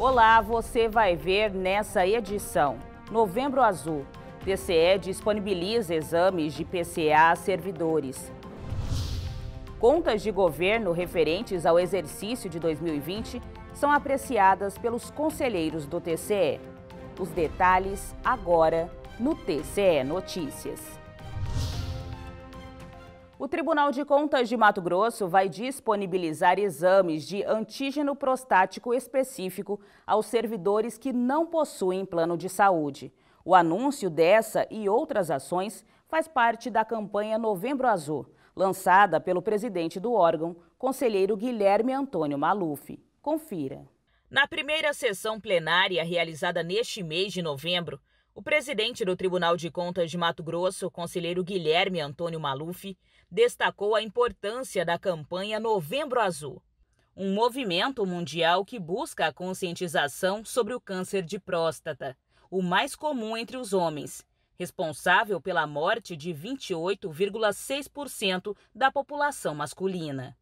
Olá, você vai ver nessa edição. Novembro Azul. TCE disponibiliza exames de PCA a servidores. Contas de governo referentes ao exercício de 2020 são apreciadas pelos conselheiros do TCE. Os detalhes agora no TCE Notícias. O Tribunal de Contas de Mato Grosso vai disponibilizar exames de antígeno prostático específico aos servidores que não possuem plano de saúde. O anúncio dessa e outras ações faz parte da campanha Novembro Azul, lançada pelo presidente do órgão, conselheiro Guilherme Antônio Maluf. Confira. Na primeira sessão plenária realizada neste mês de novembro, o presidente do Tribunal de Contas de Mato Grosso, conselheiro Guilherme Antônio Maluf, destacou a importância da campanha Novembro Azul, um movimento mundial que busca a conscientização sobre o câncer de próstata, o mais comum entre os homens, responsável pela morte de 28,6% da população masculina.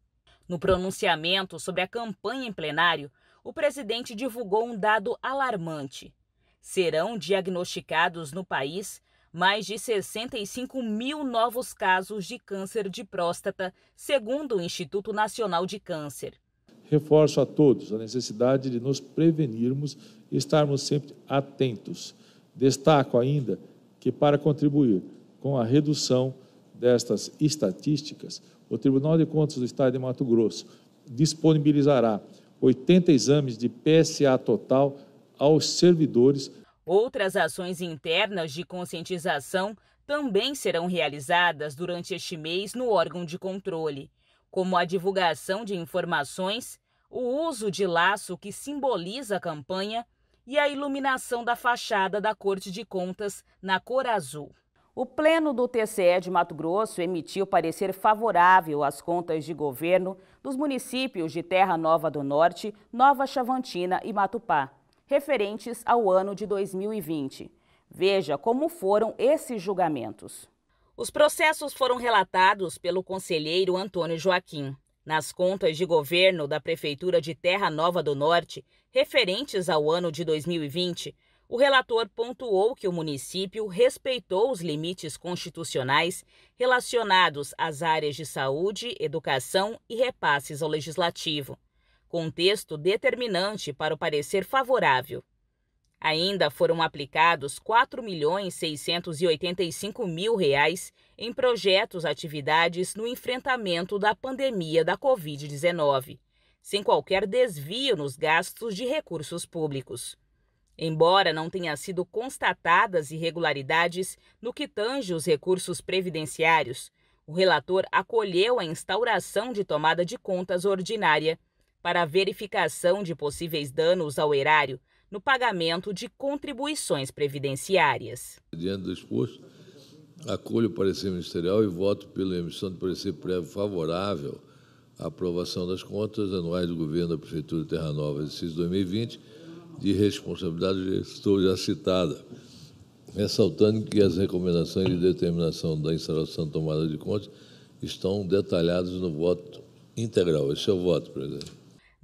No pronunciamento sobre a campanha em plenário, o presidente divulgou um dado alarmante serão diagnosticados no país mais de 65 mil novos casos de câncer de próstata, segundo o Instituto Nacional de Câncer. Reforço a todos a necessidade de nos prevenirmos e estarmos sempre atentos. Destaco ainda que, para contribuir com a redução destas estatísticas, o Tribunal de Contas do Estado de Mato Grosso disponibilizará 80 exames de PSA total aos servidores. Outras ações internas de conscientização também serão realizadas durante este mês no órgão de controle, como a divulgação de informações, o uso de laço que simboliza a campanha e a iluminação da fachada da Corte de Contas na cor azul. O Pleno do TCE de Mato Grosso emitiu parecer favorável às contas de governo dos municípios de Terra Nova do Norte, Nova Chavantina e Matupá referentes ao ano de 2020. Veja como foram esses julgamentos. Os processos foram relatados pelo conselheiro Antônio Joaquim. Nas contas de governo da Prefeitura de Terra Nova do Norte, referentes ao ano de 2020, o relator pontuou que o município respeitou os limites constitucionais relacionados às áreas de saúde, educação e repasses ao legislativo contexto determinante para o parecer favorável. Ainda foram aplicados R$ 4.685.000 em projetos atividades no enfrentamento da pandemia da Covid-19, sem qualquer desvio nos gastos de recursos públicos. Embora não tenha sido constatadas irregularidades no que tange os recursos previdenciários, o relator acolheu a instauração de tomada de contas ordinária para a verificação de possíveis danos ao erário no pagamento de contribuições previdenciárias. Diante do exposto, acolho o parecer ministerial e voto pela emissão de parecer prévio favorável à aprovação das contas anuais do governo da Prefeitura de Terra Nova, de 2020, de responsabilidade do gestor já citada, ressaltando que as recomendações de determinação da instalação tomada de contas estão detalhadas no voto integral. Esse é o voto, presidente.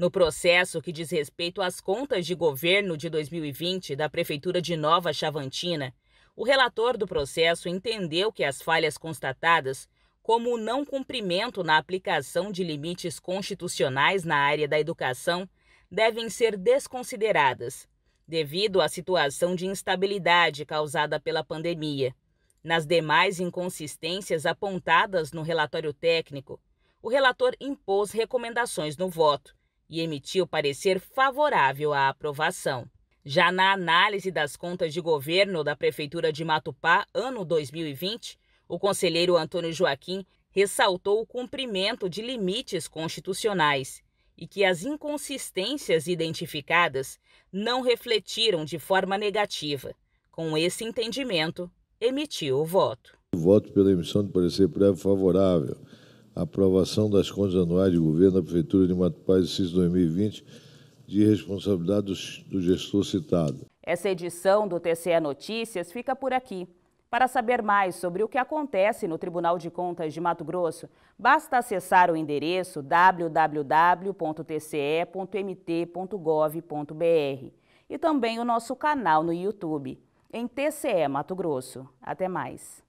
No processo que diz respeito às contas de governo de 2020 da Prefeitura de Nova Chavantina, o relator do processo entendeu que as falhas constatadas, como o não cumprimento na aplicação de limites constitucionais na área da educação, devem ser desconsideradas, devido à situação de instabilidade causada pela pandemia. Nas demais inconsistências apontadas no relatório técnico, o relator impôs recomendações no voto, e emitiu parecer favorável à aprovação. Já na análise das contas de governo da Prefeitura de Matupá, ano 2020, o conselheiro Antônio Joaquim ressaltou o cumprimento de limites constitucionais e que as inconsistências identificadas não refletiram de forma negativa. Com esse entendimento, emitiu o voto. Voto pela emissão de parecer prévio favorável aprovação das contas anuais de governo da Prefeitura de Mato Paz e CIS 2020 de responsabilidade do, do gestor citado. Essa edição do TCE Notícias fica por aqui. Para saber mais sobre o que acontece no Tribunal de Contas de Mato Grosso, basta acessar o endereço www.tce.mt.gov.br e também o nosso canal no YouTube, em TCE Mato Grosso. Até mais!